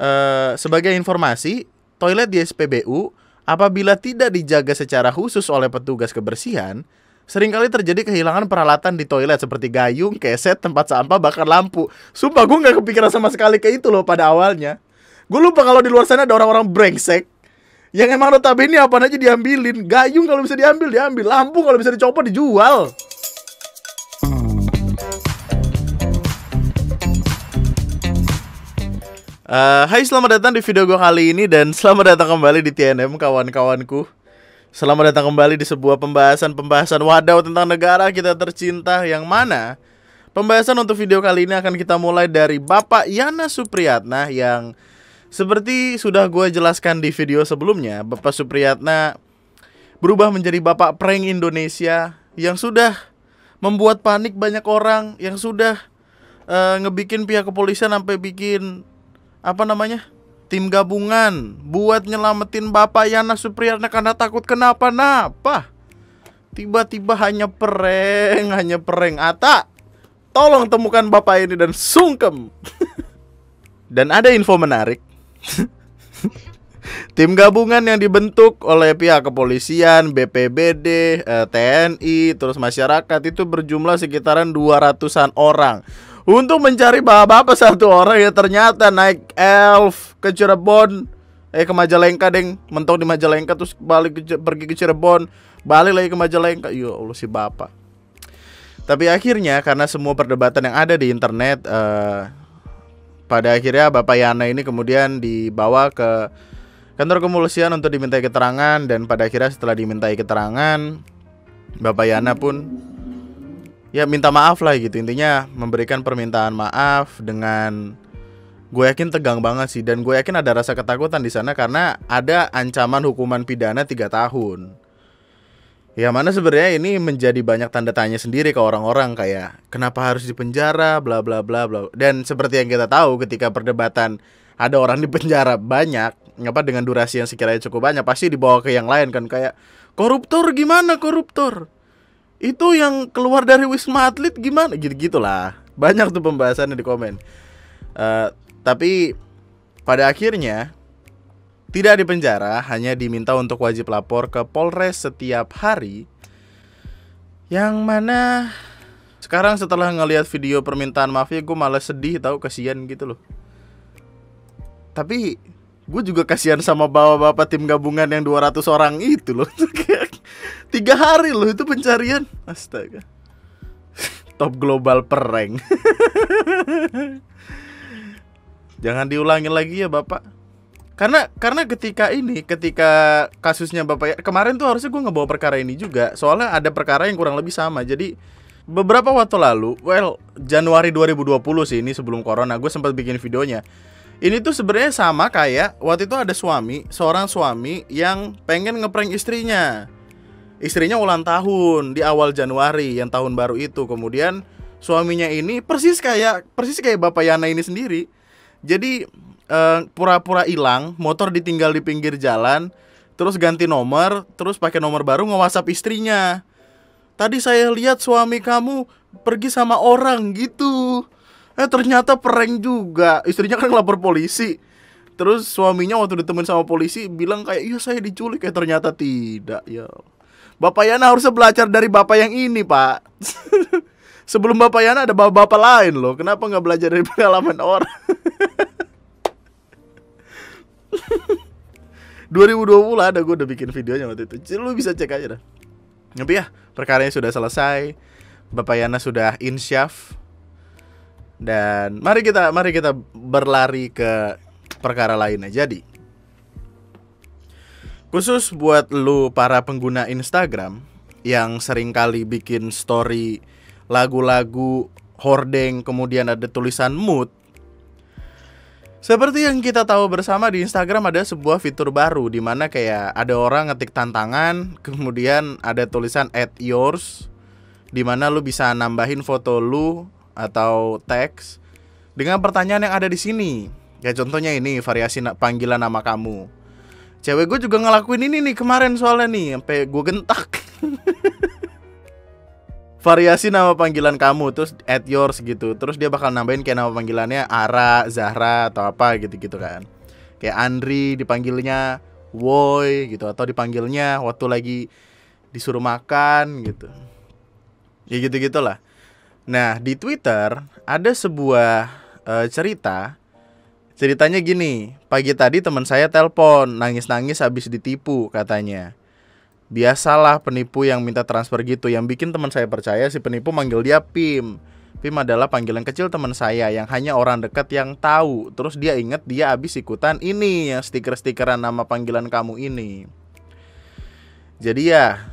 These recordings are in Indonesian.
Uh, sebagai informasi, toilet di SPBU apabila tidak dijaga secara khusus oleh petugas kebersihan, seringkali terjadi kehilangan peralatan di toilet seperti gayung, keset, tempat sampah, bahkan lampu. Sumpah gue nggak kepikiran sama sekali ke itu loh pada awalnya. Gue lupa kalau di luar sana ada orang-orang brengsek yang emang notabene apa aja diambilin. Gayung kalau bisa diambil, diambil. Lampu kalau bisa dicopot, dijual. Eh, hai selamat datang di video gue kali ini dan selamat datang kembali di TNM kawan-kawanku Selamat datang kembali di sebuah pembahasan-pembahasan wadaw tentang negara kita tercinta yang mana Pembahasan untuk video kali ini akan kita mulai dari Bapak Yana Supriyatna yang Seperti sudah gue jelaskan di video sebelumnya Bapak Supriyatna berubah menjadi Bapak Prank Indonesia Yang sudah membuat panik banyak orang Yang sudah uh, ngebikin pihak kepolisian sampai bikin apa namanya tim gabungan buat nyelamatin Bapak Yana Supriyana karena takut kenapa-napa. Tiba-tiba hanya pereng, hanya pereng. Ata, tolong temukan Bapak ini dan sungkem. dan ada info menarik. Tim gabungan yang dibentuk oleh pihak kepolisian, BPBD, eh, TNI, terus masyarakat itu berjumlah sekitaran 200-an orang. Untuk mencari bapak-bapak satu orang yang ternyata naik elf ke Cirebon Eh ke Majalengka deng Mentok di Majalengka terus balik ke, pergi ke Cirebon Balik lagi ke Majalengka yo, ya Allah si bapak Tapi akhirnya karena semua perdebatan yang ada di internet eh, Pada akhirnya Bapak Yana ini kemudian dibawa ke kantor kepolisian untuk dimintai keterangan Dan pada akhirnya setelah dimintai keterangan Bapak Yana pun ya minta maaf lah gitu intinya memberikan permintaan maaf dengan gue yakin tegang banget sih dan gue yakin ada rasa ketakutan di sana karena ada ancaman hukuman pidana 3 tahun. Ya mana sebenarnya ini menjadi banyak tanda tanya sendiri ke orang-orang kayak ya. kenapa harus dipenjara bla bla bla bla dan seperti yang kita tahu ketika perdebatan ada orang dipenjara banyak ngapa dengan durasi yang sekiranya cukup banyak pasti dibawa ke yang lain kan kayak ya. koruptor gimana koruptor itu yang keluar dari wisma atlet gimana gitu gitu lah banyak tuh pembahasannya di komen uh, tapi pada akhirnya tidak dipenjara hanya diminta untuk wajib lapor ke Polres setiap hari yang mana sekarang setelah ngelihat video permintaan maafnya gue malah sedih tahu kasihan gitu loh tapi gue juga kasihan sama bawa bapak tim gabungan yang 200 orang itu loh tiga hari loh itu pencarian astaga top global pereng jangan diulangi lagi ya bapak karena karena ketika ini ketika kasusnya bapak ya, kemarin tuh harusnya gue ngebawa perkara ini juga soalnya ada perkara yang kurang lebih sama jadi beberapa waktu lalu well Januari 2020 sih ini sebelum corona gue sempat bikin videonya ini tuh sebenarnya sama kayak waktu itu ada suami, seorang suami yang pengen ngeprank istrinya istrinya ulang tahun di awal Januari yang tahun baru itu. Kemudian suaminya ini persis kayak persis kayak Bapak Yana ini sendiri. Jadi eh, pura-pura hilang, motor ditinggal di pinggir jalan, terus ganti nomor, terus pakai nomor baru nge-WhatsApp istrinya. Tadi saya lihat suami kamu pergi sama orang gitu. Eh ternyata prank juga. Istrinya kan lapor polisi. Terus suaminya waktu ditemuin sama polisi bilang kayak iya saya diculik. Eh ternyata tidak ya. Bapak Yana harusnya belajar dari bapak yang ini, Pak. Sebelum Bapak Yana ada bapak-bapak lain loh. Kenapa nggak belajar dari pengalaman orang? 2020 lah ada gue udah bikin videonya waktu itu. Lu bisa cek aja dah. Tapi ya, perkaranya sudah selesai. Bapak Yana sudah insyaf. Dan mari kita mari kita berlari ke perkara lainnya. Jadi, Khusus buat lu para pengguna Instagram yang sering kali bikin story lagu-lagu hordeng kemudian ada tulisan mood. Seperti yang kita tahu bersama di Instagram ada sebuah fitur baru di mana kayak ada orang ngetik tantangan, kemudian ada tulisan add yours di mana lu bisa nambahin foto lu atau teks dengan pertanyaan yang ada di sini. Ya contohnya ini variasi panggilan nama kamu cewek gue juga ngelakuin ini nih kemarin soalnya nih sampai gue gentak variasi nama panggilan kamu terus at yours gitu terus dia bakal nambahin kayak nama panggilannya Ara, Zahra atau apa gitu-gitu kan kayak Andri dipanggilnya Woi gitu atau dipanggilnya waktu lagi disuruh makan gitu ya gitu gitulah nah di Twitter ada sebuah uh, cerita Ceritanya gini, pagi tadi teman saya telpon, nangis-nangis habis ditipu katanya. Biasalah penipu yang minta transfer gitu, yang bikin teman saya percaya si penipu manggil dia Pim. Pim adalah panggilan kecil teman saya yang hanya orang dekat yang tahu. Terus dia inget dia habis ikutan ini yang stiker-stikeran nama panggilan kamu ini. Jadi ya,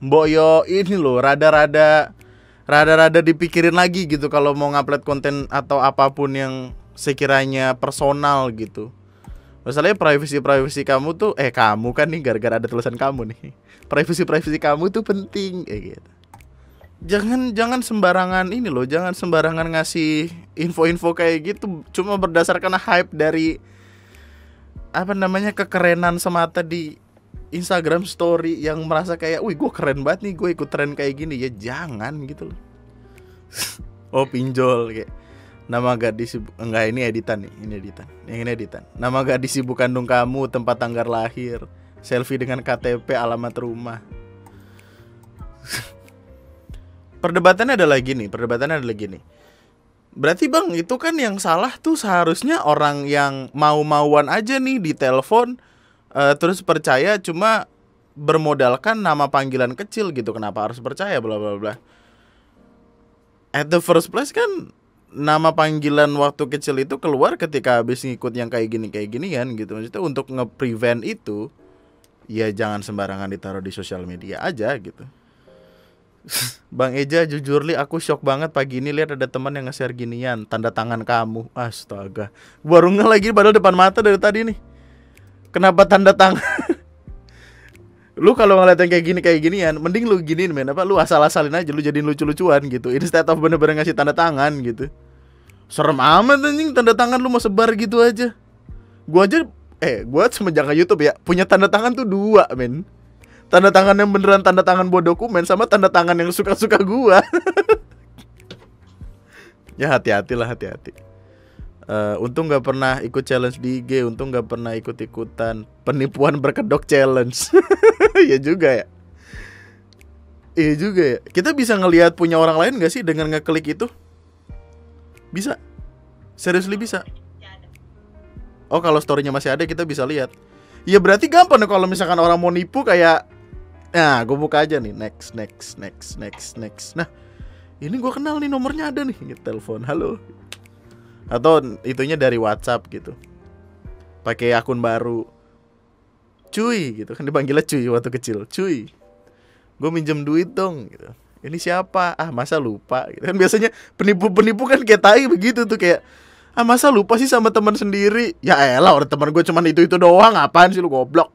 Boyo ini loh rada-rada rada-rada dipikirin lagi gitu kalau mau ngupload konten atau apapun yang sekiranya personal gitu misalnya privacy privacy kamu tuh eh kamu kan nih gara-gara ada tulisan kamu nih privacy privacy kamu tuh penting eh gitu jangan jangan sembarangan ini loh jangan sembarangan ngasih info-info kayak gitu cuma berdasarkan hype dari apa namanya kekerenan semata di Instagram story yang merasa kayak, wih gue keren banget nih gue ikut tren kayak gini ya jangan gitu loh. oh pinjol kayak Nama gadis enggak ini editan nih, ini editan. Yang ini editan. Nama gadis ibu kandung kamu, tempat tanggal lahir, selfie dengan KTP, alamat rumah. perdebatannya ada lagi nih, perdebatannya ada lagi nih. Berarti Bang, itu kan yang salah tuh seharusnya orang yang mau-mauan aja nih di telepon uh, eh, terus percaya cuma bermodalkan nama panggilan kecil gitu. Kenapa harus percaya bla bla bla. At the first place kan nama panggilan waktu kecil itu keluar ketika habis ngikut yang kayak gini kayak gini kan gitu maksudnya untuk ngeprevent itu ya jangan sembarangan ditaruh di sosial media aja gitu Bang Eja jujur li aku shock banget pagi ini lihat ada teman yang nge-share ginian tanda tangan kamu astaga warungnya lagi padahal depan mata dari tadi nih kenapa tanda tangan lu kalau ngeliat yang kayak gini kayak ginian mending lu giniin men apa lu asal-asalin aja lu jadiin lucu-lucuan gitu instead of bener-bener ngasih tanda tangan gitu serem amat anjing tanda tangan lu mau sebar gitu aja gua aja eh gua semenjak ke YouTube ya punya tanda tangan tuh dua men tanda tangan yang beneran tanda tangan buat dokumen sama tanda tangan yang suka-suka gua ya hati-hatilah hati-hati Uh, untung nggak pernah ikut challenge di IG, untung nggak pernah ikut-ikutan penipuan berkedok challenge. ya juga ya. Iya juga ya. Kita bisa ngelihat punya orang lain gak sih dengan ngeklik itu? Bisa. Seriously bisa. Oh kalau storynya masih ada kita bisa lihat. Iya berarti gampang dong kalau misalkan orang mau nipu kayak Nah gue buka aja nih Next, next, next, next, next Nah ini gue kenal nih nomornya ada nih Telepon, halo atau itunya dari WhatsApp gitu pakai akun baru cuy gitu kan dipanggilnya cuy waktu kecil cuy gue minjem duit dong gitu ini siapa ah masa lupa gitu kan biasanya penipu penipu kan kayak tai begitu tuh kayak ah masa lupa sih sama teman sendiri ya elah orang teman gue cuman itu itu doang apaan sih lu goblok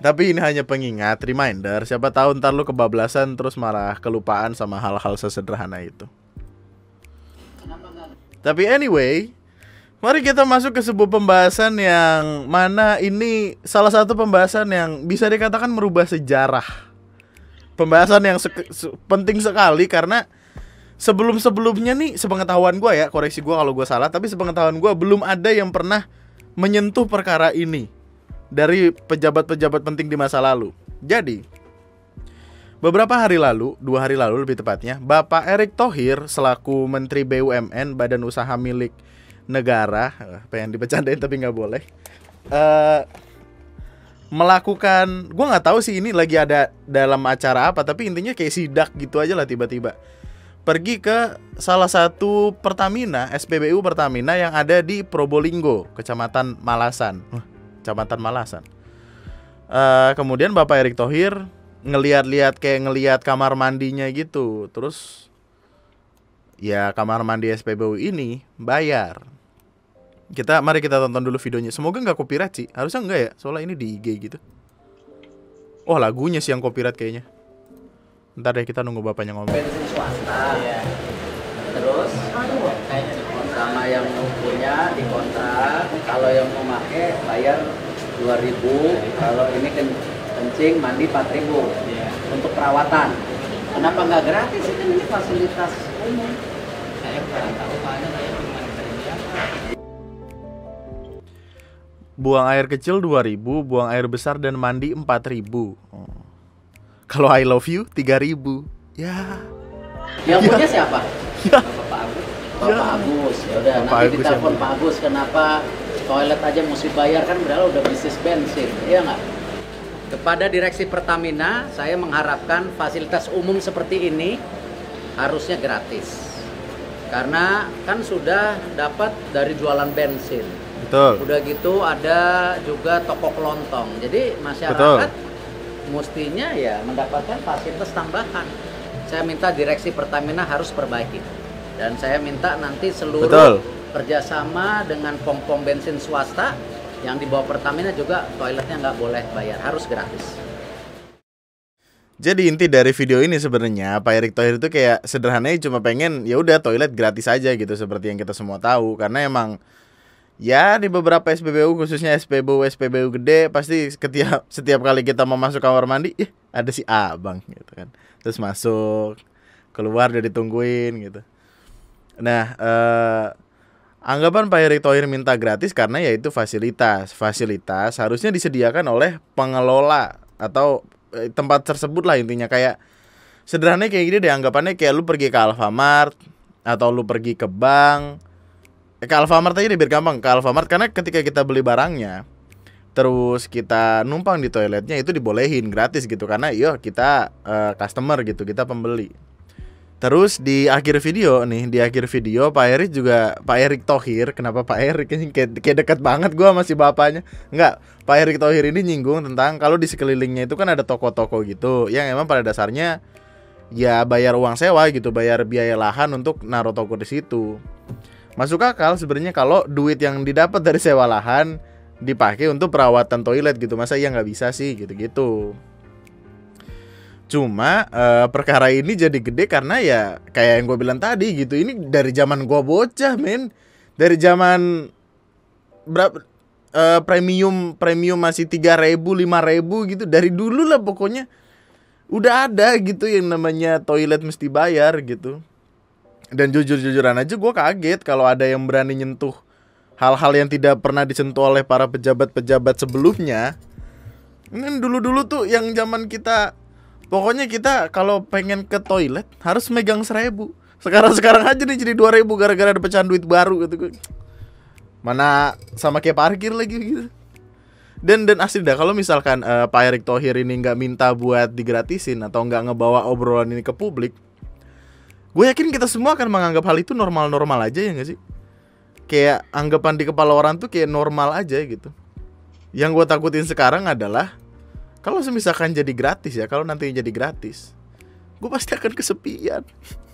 tapi ini hanya pengingat, reminder. Siapa tahu ntar lu kebablasan terus marah kelupaan sama hal-hal sesederhana itu. Tapi anyway, mari kita masuk ke sebuah pembahasan yang mana ini salah satu pembahasan yang bisa dikatakan merubah sejarah. Pembahasan yang se se penting sekali karena sebelum-sebelumnya nih sepengetahuan gue ya, koreksi gue kalau gue salah, tapi sepengetahuan gue belum ada yang pernah menyentuh perkara ini dari pejabat-pejabat penting di masa lalu. Jadi, Beberapa hari lalu, dua hari lalu lebih tepatnya, Bapak Erick Thohir selaku Menteri BUMN Badan Usaha Milik Negara, eh, pengen dibecandain tapi nggak boleh, uh, melakukan, gue nggak tahu sih ini lagi ada dalam acara apa, tapi intinya kayak sidak gitu aja lah tiba-tiba. Pergi ke salah satu Pertamina, SPBU Pertamina yang ada di Probolinggo, Kecamatan Malasan. Kecamatan Malasan. Uh, kemudian Bapak Erick Thohir ngeliat-liat kayak ngeliat kamar mandinya gitu terus ya kamar mandi SPBU ini bayar kita mari kita tonton dulu videonya semoga nggak copyright sih harusnya nggak ya soalnya ini di IG gitu oh lagunya sih yang copyright kayaknya ntar deh kita nunggu bapaknya ngomong bensin swasta ya. terus sama yang punya dikontrak kalau yang mau pakai bayar 2000 kalau ini kan kencing mandi 4000 yeah. untuk perawatan kenapa nggak gratis ini ini fasilitas umum saya kurang tahu karena saya cuma kerja iya, buang air kecil 2000 buang air besar dan mandi 4000 kalau I love you 3000 ya yang ya. punya ya. siapa ya. Bapak Agus ya. Bapak Agus ya udah nanti ditelepon Pak Agus kenapa toilet aja mesti bayar kan berarti udah bisnis bensin iya nggak kepada Direksi Pertamina, saya mengharapkan fasilitas umum seperti ini harusnya gratis. Karena kan sudah dapat dari jualan bensin. Betul. Udah gitu ada juga toko kelontong. Jadi masyarakat Betul. mestinya ya mendapatkan fasilitas tambahan. Saya minta Direksi Pertamina harus perbaiki. Dan saya minta nanti seluruh Betul. kerjasama dengan pom-pom bensin swasta yang di bawah Pertamina juga toiletnya nggak boleh bayar, harus gratis. Jadi inti dari video ini sebenarnya Pak Erick Thohir itu kayak sederhananya cuma pengen ya udah toilet gratis aja gitu seperti yang kita semua tahu karena emang ya di beberapa SPBU khususnya SPBU SPBU gede pasti setiap setiap kali kita mau masuk kamar mandi ya ada si abang gitu kan terus masuk keluar udah ditungguin gitu nah eh Anggapan Pak Erick Thohir minta gratis karena yaitu fasilitas. Fasilitas harusnya disediakan oleh pengelola atau eh, tempat tersebut lah intinya kayak sederhananya kayak gini deh anggapannya kayak lu pergi ke Alfamart atau lu pergi ke bank eh, ke Alfamart aja deh biar gampang ke Alfamart karena ketika kita beli barangnya terus kita numpang di toiletnya itu dibolehin gratis gitu karena yo iya kita uh, customer gitu kita pembeli Terus di akhir video nih, di akhir video Pak Erik juga Pak Erik Tohir, kenapa Pak Erik ini kayak, kayak dekat banget gua masih bapaknya. Enggak, Pak Erik Tohir ini nyinggung tentang kalau di sekelilingnya itu kan ada toko-toko gitu yang emang pada dasarnya ya bayar uang sewa gitu, bayar biaya lahan untuk naruh toko di situ. Masuk akal sebenarnya kalau duit yang didapat dari sewa lahan dipakai untuk perawatan toilet gitu. Masa iya nggak bisa sih gitu-gitu. Cuma uh, perkara ini jadi gede karena ya kayak yang gue bilang tadi gitu. Ini dari zaman gue bocah, men. Dari zaman berapa uh, eh, premium premium masih tiga ribu lima ribu gitu. Dari dulu lah pokoknya udah ada gitu yang namanya toilet mesti bayar gitu. Dan jujur-jujuran aja gue kaget kalau ada yang berani nyentuh hal-hal yang tidak pernah disentuh oleh para pejabat-pejabat sebelumnya. Ini dulu-dulu tuh yang zaman kita Pokoknya kita kalau pengen ke toilet harus megang seribu. Sekarang-sekarang aja nih jadi dua ribu gara-gara ada pecahan duit baru gitu Mana sama kayak parkir lagi gitu. Dan dan asli dah kalau misalkan uh, Pak Erick Thohir ini nggak minta buat digratisin atau nggak ngebawa obrolan ini ke publik, gue yakin kita semua akan menganggap hal itu normal-normal aja ya nggak sih? Kayak anggapan di kepala orang tuh kayak normal aja gitu. Yang gue takutin sekarang adalah kalau misalkan jadi gratis ya, kalau nanti jadi gratis, gue pasti akan kesepian.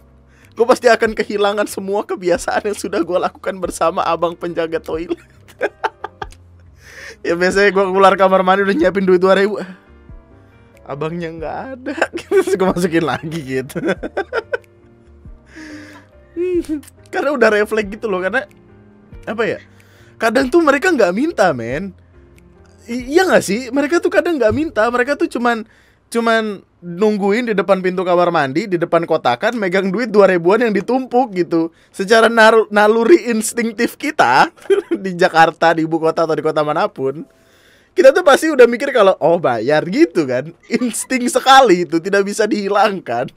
gue pasti akan kehilangan semua kebiasaan yang sudah gue lakukan bersama abang penjaga toilet. ya biasanya gue keluar kamar mandi udah nyiapin duit dua ribu. Abangnya nggak ada, gitu, terus gue masukin lagi gitu. karena udah refleks gitu loh, karena apa ya? Kadang tuh mereka nggak minta men iya gak sih mereka tuh kadang gak minta mereka tuh cuman cuman nungguin di depan pintu kamar mandi di depan kotakan megang duit dua ribuan yang ditumpuk gitu secara naluri instingtif kita di Jakarta di ibu kota atau di kota manapun kita tuh pasti udah mikir kalau oh bayar gitu kan insting sekali itu tidak bisa dihilangkan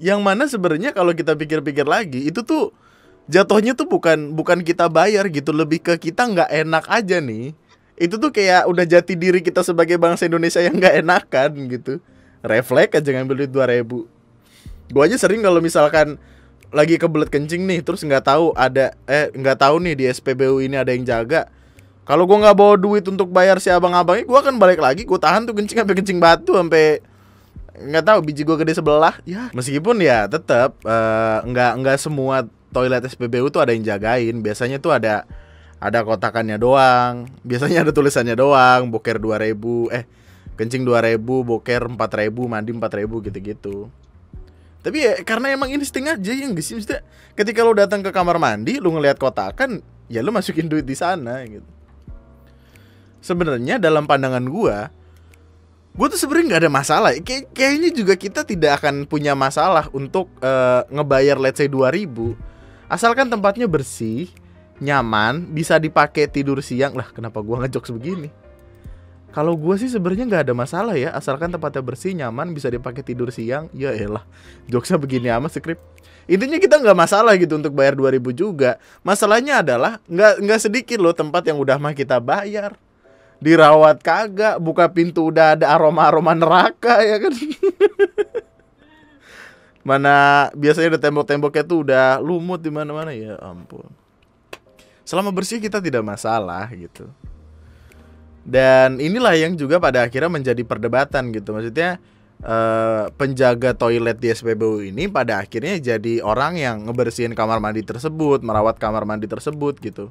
yang mana sebenarnya kalau kita pikir-pikir lagi itu tuh jatuhnya tuh bukan bukan kita bayar gitu lebih ke kita nggak enak aja nih itu tuh kayak udah jati diri kita sebagai bangsa Indonesia yang nggak enakan gitu refleks aja ngambil duit dua ribu Gue aja sering kalau misalkan lagi kebelet kencing nih terus nggak tahu ada eh nggak tahu nih di SPBU ini ada yang jaga kalau gue nggak bawa duit untuk bayar si abang-abangnya gue akan balik lagi gue tahan tuh kencing sampai kencing batu sampai nggak tahu biji gua gede sebelah ya meskipun ya tetap uh, eh, nggak nggak semua toilet SPBU tuh ada yang jagain. Biasanya tuh ada ada kotakannya doang. Biasanya ada tulisannya doang, boker 2000, eh kencing 2000, boker 4000, mandi 4000 gitu-gitu. Tapi ya karena emang ini setengah aja yang gak sih maksudnya ketika lo datang ke kamar mandi, lo ngelihat kotakan, ya lo masukin duit di sana gitu. Sebenarnya dalam pandangan gua, gua tuh sebenarnya nggak ada masalah Kay kayaknya juga kita tidak akan punya masalah untuk uh, ngebayar let's say 2000 Asalkan tempatnya bersih, nyaman, bisa dipakai tidur siang. Lah, kenapa gua ngejok begini? Kalau gua sih sebenarnya nggak ada masalah ya, asalkan tempatnya bersih, nyaman, bisa dipakai tidur siang. Ya elah, jokesnya begini ama skrip. Intinya kita nggak masalah gitu untuk bayar 2000 juga. Masalahnya adalah nggak nggak sedikit loh tempat yang udah mah kita bayar. Dirawat kagak, buka pintu udah ada aroma-aroma neraka ya kan. mana biasanya ada tembok-temboknya tuh udah lumut di mana-mana ya ampun selama bersih kita tidak masalah gitu dan inilah yang juga pada akhirnya menjadi perdebatan gitu maksudnya eh, penjaga toilet di SPBU ini pada akhirnya jadi orang yang ngebersihin kamar mandi tersebut merawat kamar mandi tersebut gitu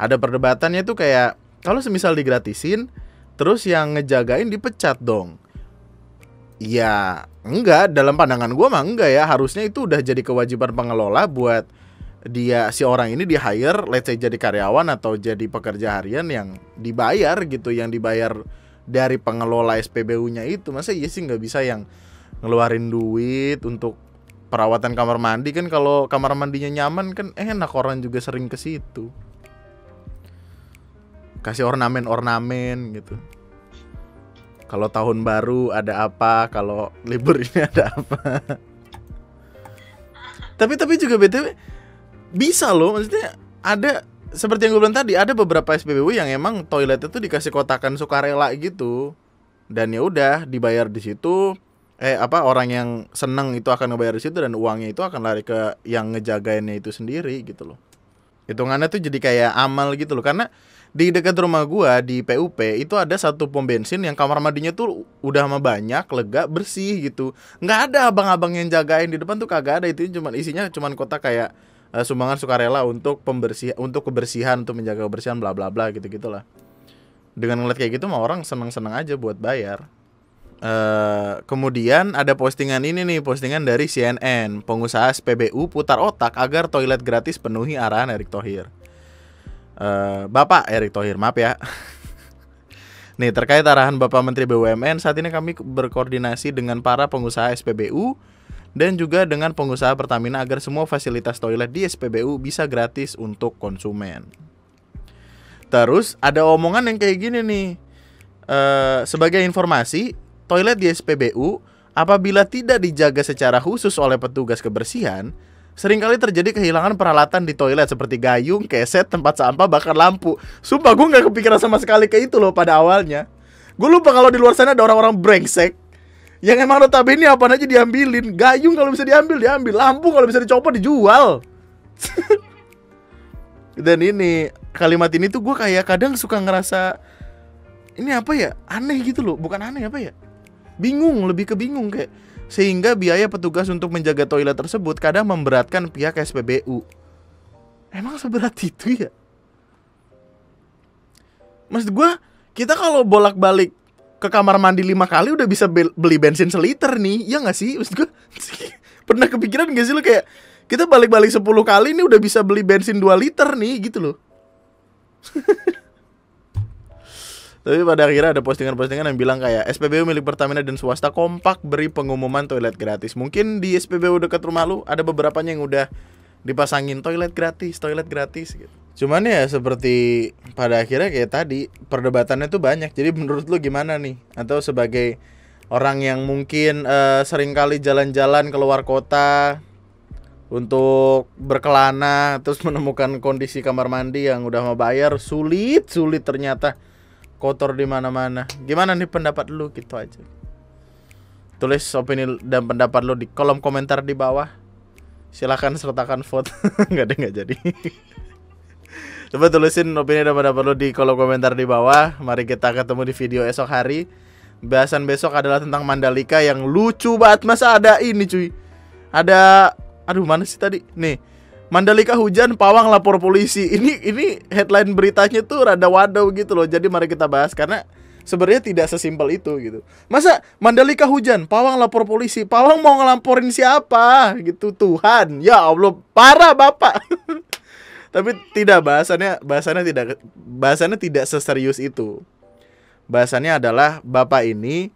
ada perdebatannya tuh kayak kalau semisal digratisin terus yang ngejagain dipecat dong ya enggak dalam pandangan gue mah enggak ya harusnya itu udah jadi kewajiban pengelola buat dia si orang ini di hire let's say jadi karyawan atau jadi pekerja harian yang dibayar gitu yang dibayar dari pengelola SPBU-nya itu masa iya sih nggak bisa yang ngeluarin duit untuk perawatan kamar mandi kan kalau kamar mandinya nyaman kan enak orang juga sering ke situ kasih ornamen ornamen gitu kalau tahun baru ada apa, kalau libur ini ada apa. tapi tapi juga BTW bisa loh maksudnya ada seperti yang gue bilang tadi ada beberapa SPBU yang emang toilet itu dikasih kotakan sukarela gitu dan ya udah dibayar di situ eh apa orang yang seneng itu akan ngebayar di situ dan uangnya itu akan lari ke yang ngejagainnya itu sendiri gitu loh hitungannya tuh jadi kayak amal gitu loh karena di dekat rumah gua di PUP itu ada satu pom bensin yang kamar mandinya tuh udah sama banyak lega bersih gitu nggak ada abang-abang yang jagain di depan tuh kagak ada itu cuma isinya cuma kotak kayak uh, sumbangan sukarela untuk pembersih untuk kebersihan untuk menjaga kebersihan bla bla bla gitu gitulah dengan ngeliat kayak gitu mah orang seneng seneng aja buat bayar Uh, kemudian ada postingan ini nih, postingan dari CNN, pengusaha SPBU putar otak agar toilet gratis penuhi arahan Erick Thohir. Eh, Bapak Erick Thohir maaf ya. Nih terkait arahan Bapak Menteri BUMN saat ini kami berkoordinasi dengan para pengusaha SPBU dan juga dengan pengusaha Pertamina agar semua fasilitas toilet di SPBU bisa gratis untuk konsumen. Terus ada omongan yang kayak gini nih. E, sebagai informasi, toilet di SPBU apabila tidak dijaga secara khusus oleh petugas kebersihan, Seringkali terjadi kehilangan peralatan di toilet seperti gayung, keset, tempat sampah, bahkan lampu. Sumpah gue nggak kepikiran sama sekali ke itu loh pada awalnya. Gue lupa kalau di luar sana ada orang-orang brengsek yang emang ini apa aja diambilin. Gayung kalau bisa diambil diambil, lampu kalau bisa dicopot dijual. Dan ini kalimat ini tuh gue kayak kadang suka ngerasa ini apa ya aneh gitu loh, bukan aneh apa ya? Bingung, lebih ke bingung kayak sehingga biaya petugas untuk menjaga toilet tersebut kadang memberatkan pihak SPBU. Emang seberat itu ya? Maksud gue, kita kalau bolak-balik ke kamar mandi lima kali udah bisa beli bensin seliter nih, ya nggak sih? Maksud gue, pernah kepikiran gak sih lo kayak kita balik-balik 10 kali nih udah bisa beli bensin 2 liter nih gitu loh. Tapi pada akhirnya ada postingan-postingan yang bilang kayak SPBU milik Pertamina dan swasta kompak beri pengumuman toilet gratis. Mungkin di SPBU dekat rumah lu ada beberapa yang udah dipasangin toilet gratis, toilet gratis gitu. Cuman ya seperti pada akhirnya kayak tadi perdebatannya tuh banyak. Jadi menurut lu gimana nih? Atau sebagai orang yang mungkin uh, eh, sering kali jalan-jalan keluar kota untuk berkelana terus menemukan kondisi kamar mandi yang udah mau bayar sulit sulit ternyata kotor di mana-mana. Gimana nih pendapat lu gitu aja. Tulis opini dan pendapat lu di kolom komentar di bawah. Silahkan sertakan vote. nggak ada nggak jadi. Coba tulisin opini dan pendapat lu di kolom komentar di bawah. Mari kita ketemu di video esok hari. Bahasan besok adalah tentang Mandalika yang lucu banget masa ada ini cuy. Ada aduh mana sih tadi? Nih, Mandalika hujan, Pawang lapor polisi. Ini ini headline beritanya tuh rada wado gitu loh. Jadi mari kita bahas karena sebenarnya tidak sesimpel itu gitu. Masa Mandalika hujan, Pawang lapor polisi. Pawang mau ngelamporin siapa? Gitu Tuhan. Ya Allah, parah Bapak. Tapi tidak bahasannya bahasannya tidak bahasannya tidak seserius itu. Bahasannya adalah Bapak ini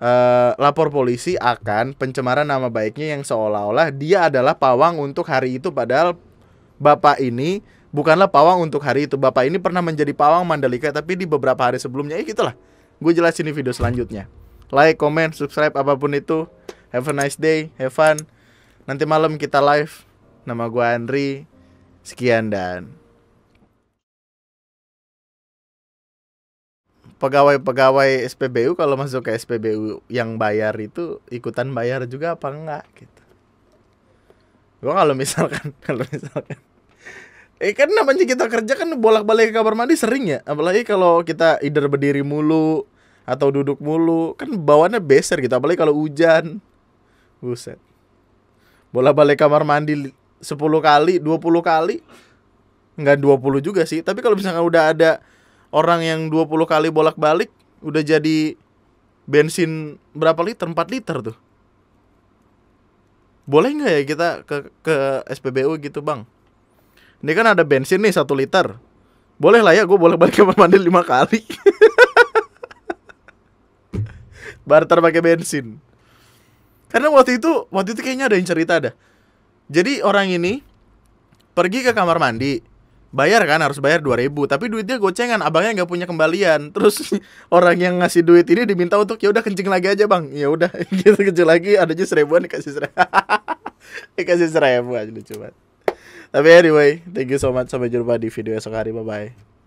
uh, lapor polisi akan pencemaran nama baiknya yang seolah-olah dia adalah pawang untuk hari itu padahal bapak ini bukanlah pawang untuk hari itu bapak ini pernah menjadi pawang Mandalika tapi di beberapa hari sebelumnya ya gitulah gue jelasin di video selanjutnya like comment subscribe apapun itu have a nice day have fun nanti malam kita live nama gue Andri sekian dan pegawai-pegawai SPBU kalau masuk ke SPBU yang bayar itu ikutan bayar juga apa enggak gitu. Gua kalau misalkan kalau misalkan Eh kan namanya kita kerja kan bolak-balik ke kamar mandi sering ya Apalagi kalau kita either berdiri mulu Atau duduk mulu Kan bawaannya beser gitu Apalagi kalau hujan Buset Bolak-balik kamar mandi 10 kali, 20 kali Enggak 20 juga sih Tapi kalau misalkan udah ada orang yang 20 kali bolak-balik udah jadi bensin berapa liter? 4 liter tuh. Boleh nggak ya kita ke ke SPBU gitu, Bang? Ini kan ada bensin nih 1 liter. Boleh lah ya gue bolak-balik kamar mandi 5 kali. Barter pakai bensin. Karena waktu itu waktu itu kayaknya ada yang cerita ada. Jadi orang ini pergi ke kamar mandi bayar kan harus bayar 2000 tapi duitnya gocengan abangnya nggak punya kembalian terus orang yang ngasih duit ini diminta untuk ya udah kencing lagi aja bang ya udah gitu kencing lagi ada adanya seribuan dikasih seribu dikasih seribu aja lucu banget tapi anyway thank you so much sampai jumpa di video esok hari bye bye